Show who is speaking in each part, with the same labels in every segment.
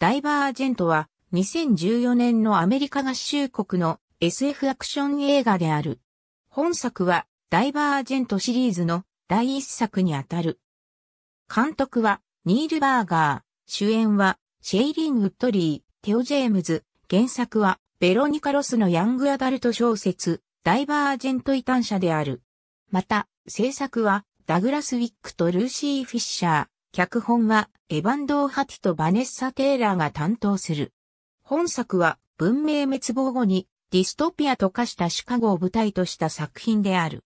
Speaker 1: ダイバージェントは2014年のアメリカ合衆国の SF アクション映画である。本作はダイバージェントシリーズの第一作にあたる。監督はニール・バーガー、主演はシェイリン・ウッドリー、テオ・ジェームズ、原作はベロニカ・ロスのヤングアダルト小説、ダイバージェント異端者である。また、制作はダグラス・ウィックとルーシー・フィッシャー、脚本はエヴァン・ドーハティとバネッサ・テイラーが担当する。本作は文明滅亡後にディストピアと化したシカゴを舞台とした作品である。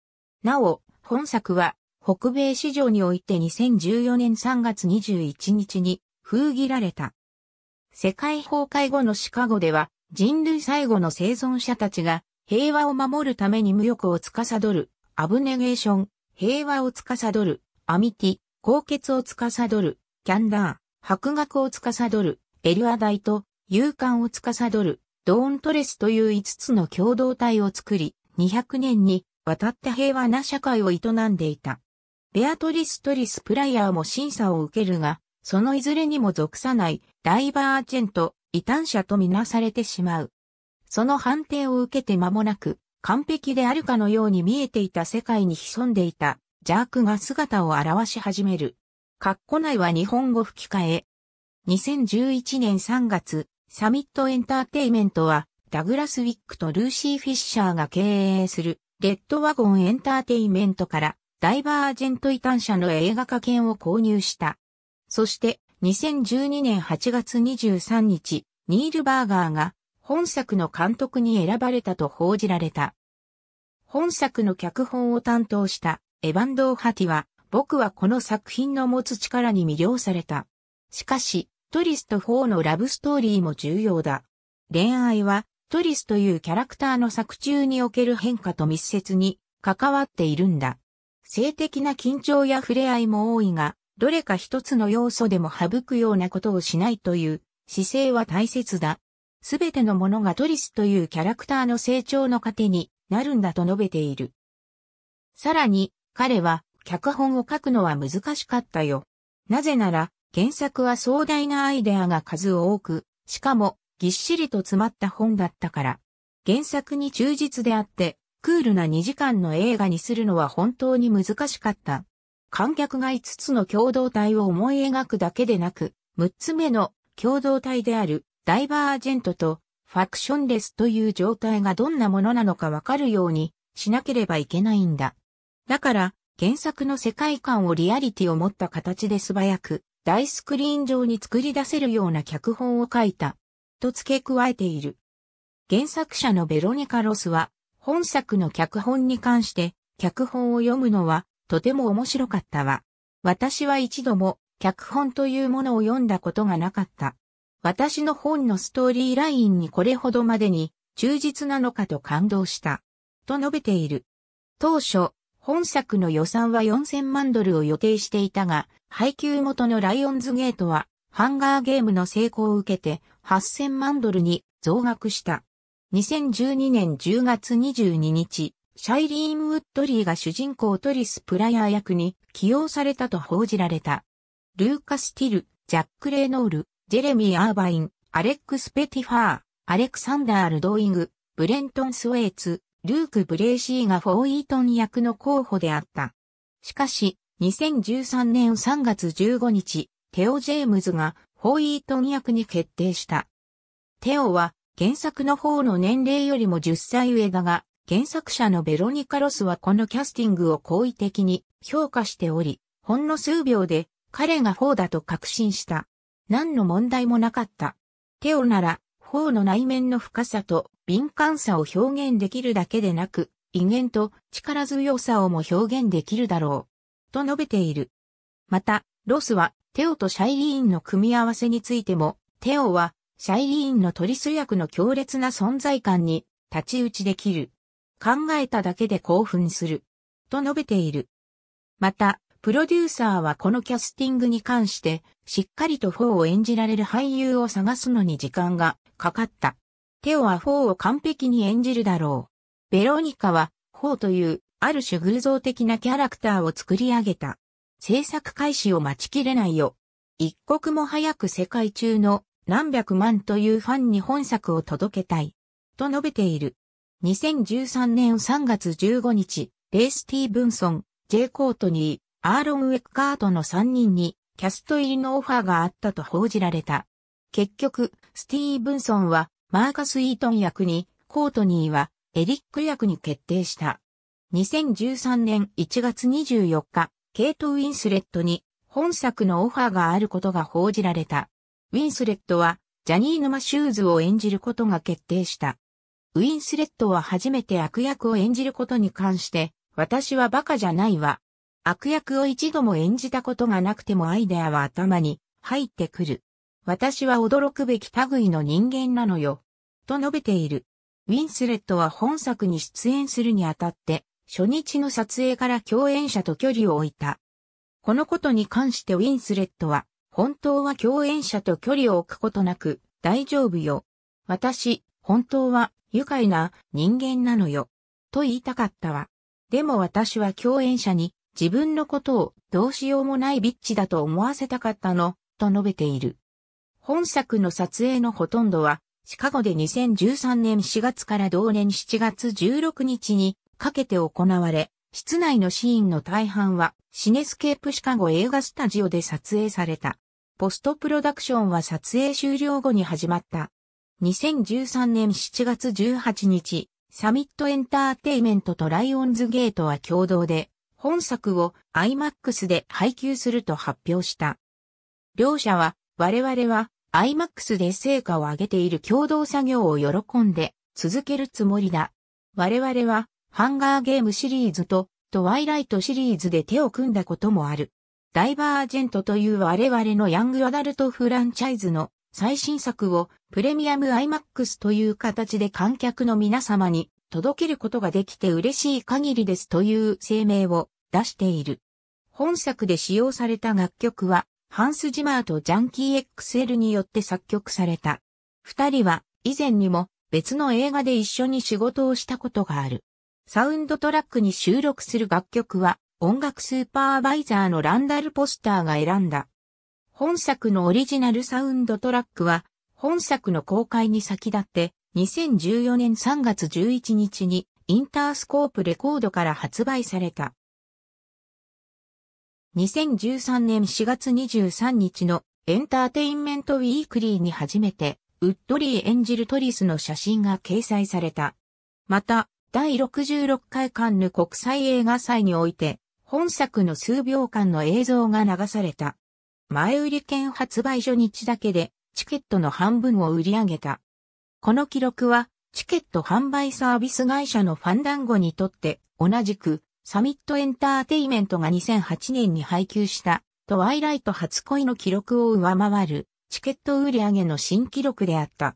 Speaker 1: なお、本作は北米市場において2014年3月21日に封切られた。世界崩壊後のシカゴでは人類最後の生存者たちが平和を守るために無欲を司るアブネゲーション、平和を司るアミティ、高血を司る、キャンダー、白学を司る、エルアダイと、勇敢を司る、ドーントレスという5つの共同体を作り、200年に渡って平和な社会を営んでいた。ベアトリス・トリス・プライヤーも審査を受けるが、そのいずれにも属さないダイバーチェント、異端者とみなされてしまう。その判定を受けて間もなく、完璧であるかのように見えていた世界に潜んでいたジャークが姿を現し始める。括弧内は日本語吹き替え。2011年3月、サミットエンターテイメントは、ダグラス・ウィックとルーシー・フィッシャーが経営する、レッドワゴンエンターテイメントから、ダイバージェント異端者の映画化権を購入した。そして、2012年8月23日、ニール・バーガーが、本作の監督に選ばれたと報じられた。本作の脚本を担当したエヴァンドー・ハティは、僕はこの作品の持つ力に魅了された。しかし、トリスとフォーのラブストーリーも重要だ。恋愛は、トリスというキャラクターの作中における変化と密接に関わっているんだ。性的な緊張や触れ合いも多いが、どれか一つの要素でも省くようなことをしないという姿勢は大切だ。すべてのものがトリスというキャラクターの成長の糧になるんだと述べている。さらに、彼は脚本を書くのは難しかったよ。なぜなら、原作は壮大なアイデアが数多く、しかもぎっしりと詰まった本だったから。原作に忠実であって、クールな2時間の映画にするのは本当に難しかった。観客が5つの共同体を思い描くだけでなく、6つ目の共同体であるダイバージェントとファクションレスという状態がどんなものなのかわかるようにしなければいけないんだ。だから、原作の世界観をリアリティを持った形で素早く、大スクリーン上に作り出せるような脚本を書いた、と付け加えている。原作者のベロニカ・ロスは、本作の脚本に関して、脚本を読むのは、とても面白かったわ。私は一度も、脚本というものを読んだことがなかった。私の本のストーリーラインにこれほどまでに忠実なのかと感動した。と述べている。当初、本作の予算は4000万ドルを予定していたが、配給元のライオンズゲートは、ハンガーゲームの成功を受けて8000万ドルに増額した。2012年10月22日、シャイリーン・ウッドリーが主人公トリス・プライヤー役に起用されたと報じられた。ルーカス・ティル、ジャック・レイノール、ジェレミー・アーバイン、アレックス・ペティファー、アレクサンダー・ルドーイング、ブレントン・スウェイツ、ルーク・ブレーシーがフォーイートン役の候補であった。しかし、2013年3月15日、テオ・ジェームズがフォーイートン役に決定した。テオは原作の方の年齢よりも10歳上だが、原作者のベロニカ・ロスはこのキャスティングを好意的に評価しており、ほんの数秒で彼がフォーだと確信した。何の問題もなかった。テオなら、フォーの内面の深さと敏感さを表現できるだけでなく、威厳と力強さをも表現できるだろう。と述べている。また、ロスは、テオとシャイリーンの組み合わせについても、テオは、シャイリーンのトリス役の強烈な存在感に、立ち打ちできる。考えただけで興奮する。と述べている。また、プロデューサーはこのキャスティングに関して、しっかりとフォーを演じられる俳優を探すのに時間がかかった。テオはフォーを完璧に演じるだろう。ベロニカは、フォーという、ある種偶像的なキャラクターを作り上げた。制作開始を待ちきれないよ。一刻も早く世界中の何百万というファンに本作を届けたい。と述べている。2013年3月15日、レイ・スティーブンソン、ジェイ・コートニー、アーロン・ウェッカートの3人に、キャスト入りのオファーがあったと報じられた。結局、スティーブンソンは、マーカス・イートン役に、コートニーはエリック役に決定した。2013年1月24日、ケイト・ウィンスレットに本作のオファーがあることが報じられた。ウィンスレットはジャニーヌ・マシューズを演じることが決定した。ウィンスレットは初めて悪役を演じることに関して、私はバカじゃないわ。悪役を一度も演じたことがなくてもアイデアは頭に入ってくる。私は驚くべき類の人間なのよ。と述べている。ウィンスレットは本作に出演するにあたって、初日の撮影から共演者と距離を置いた。このことに関してウィンスレットは、本当は共演者と距離を置くことなく、大丈夫よ。私、本当は、愉快な人間なのよ。と言いたかったわ。でも私は共演者に、自分のことをどうしようもないビッチだと思わせたかったの、と述べている。本作の撮影のほとんどは、シカゴで2013年4月から同年7月16日にかけて行われ、室内のシーンの大半はシネスケープシカゴ映画スタジオで撮影された。ポストプロダクションは撮影終了後に始まった。2013年7月18日、サミットエンターテイメントとライオンズゲートは共同で、本作を IMAX で配給すると発表した。両者は我々は iMax で成果を上げている共同作業を喜んで続けるつもりだ。我々はハンガーゲームシリーズとトワイライトシリーズで手を組んだこともある。ダイバージェントという我々のヤングアダルトフランチャイズの最新作をプレミアム iMax という形で観客の皆様に届けることができて嬉しい限りですという声明を出している。本作で使用された楽曲はハンス・ジマーとジャンキー XL によって作曲された。二人は以前にも別の映画で一緒に仕事をしたことがある。サウンドトラックに収録する楽曲は音楽スーパーバイザーのランダル・ポスターが選んだ。本作のオリジナルサウンドトラックは本作の公開に先立って2014年3月11日にインタースコープレコードから発売された。2013年4月23日のエンターテインメントウィークリーに初めて、ウッドリー演じるトリスの写真が掲載された。また、第66回カンヌ国際映画祭において、本作の数秒間の映像が流された。前売り券発売初日だけで、チケットの半分を売り上げた。この記録は、チケット販売サービス会社のファンダンゴにとって、同じく、サミットエンターテイメントが2008年に配給した、トワイライト初恋の記録を上回る、チケット売上の新記録であった。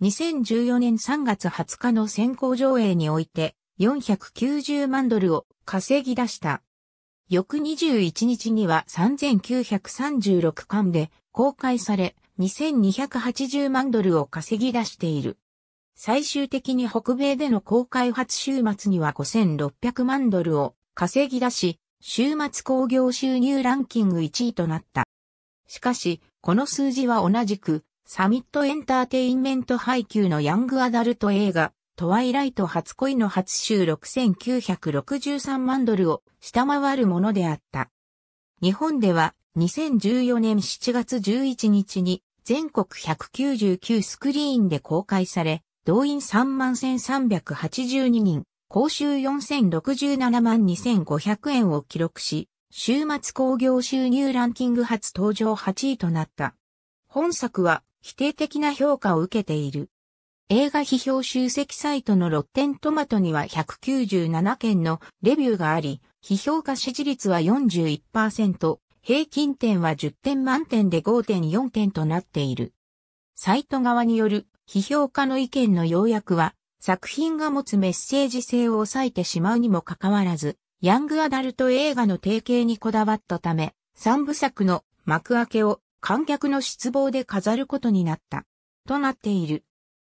Speaker 1: 2014年3月20日の先行上映において、490万ドルを稼ぎ出した。翌21日には3936巻で公開され、2280万ドルを稼ぎ出している。最終的に北米での公開初週末には5600万ドルを稼ぎ出し、週末興行収入ランキング1位となった。しかし、この数字は同じく、サミットエンターテインメント配給のヤングアダルト映画、トワイライト初恋の初週6963万ドルを下回るものであった。日本では2014年7月11日に全国199スクリーンで公開され、動員3万1382人、公衆4067万2500円を記録し、週末興行収入ランキング初登場8位となった。本作は否定的な評価を受けている。映画批評集積サイトのロッテントマトには197件のレビューがあり、批評価支持率は41%、平均点は10点満点で5.4点となっている。サイト側による批評家の意見の要約は、作品が持つメッセージ性を抑えてしまうにもかかわらず、ヤングアダルト映画の提携にこだわったため、三部作の幕開けを観客の失望で飾ることになった。となっている。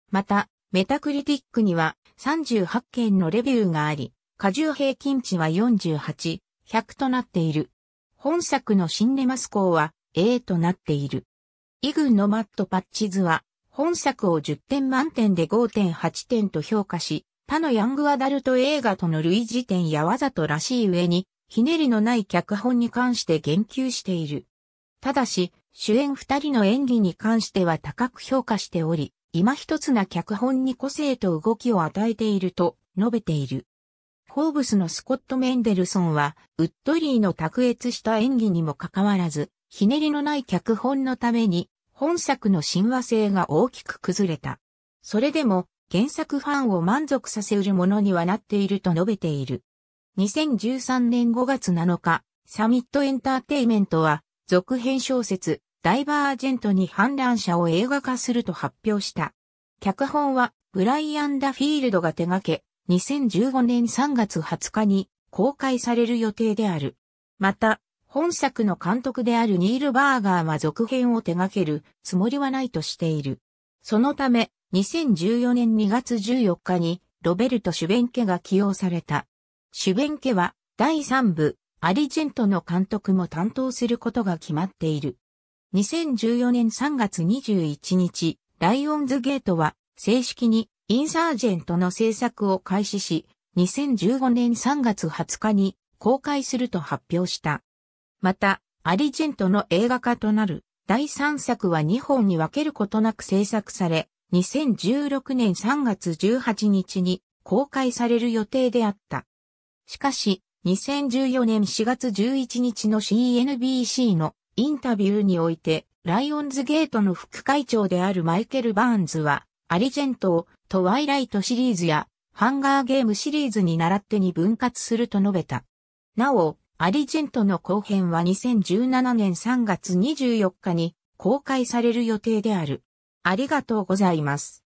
Speaker 1: また、メタクリティックには38件のレビューがあり、過重平均値は48、100となっている。本作のシンネマスコーは A となっている。イグのマットパッチズは本作を10点満点で5.8点と評価し、他のヤングアダルト映画との類似点やわざとらしい上に、ひねりのない脚本に関して言及している。ただし、主演二人の演技に関しては高く評価しており、今一つな脚本に個性と動きを与えていると述べている。ホーブスのスコット・メンデルソンは、ウッドリーの卓越した演技にもかかわらず、ひねりのない脚本のために、本作の親和性が大きく崩れた。それでも原作ファンを満足させるものにはなっていると述べている。2013年5月7日、サミットエンターテイメントは続編小説ダイバージェントに反乱者を映画化すると発表した。脚本はブライアン・ダ・フィールドが手掛け、2015年3月20日に公開される予定である。また、本作の監督であるニール・バーガーは続編を手掛けるつもりはないとしている。そのため、2014年2月14日にロベルト・シュベンケが起用された。シュベンケは第3部、アリジェントの監督も担当することが決まっている。2014年3月21日、ライオンズゲートは正式にインサージェントの制作を開始し、2015年3月20日に公開すると発表した。また、アリジェントの映画化となる第3作は2本に分けることなく制作され、2016年3月18日に公開される予定であった。しかし、2014年4月11日の CNBC のインタビューにおいて、ライオンズゲートの副会長であるマイケル・バーンズは、アリジェントをトワイライトシリーズやハンガーゲームシリーズに倣ってに分割すると述べた。なお、アリジェントの後編は2017年3月24日に公開される予定である。ありがとうございます。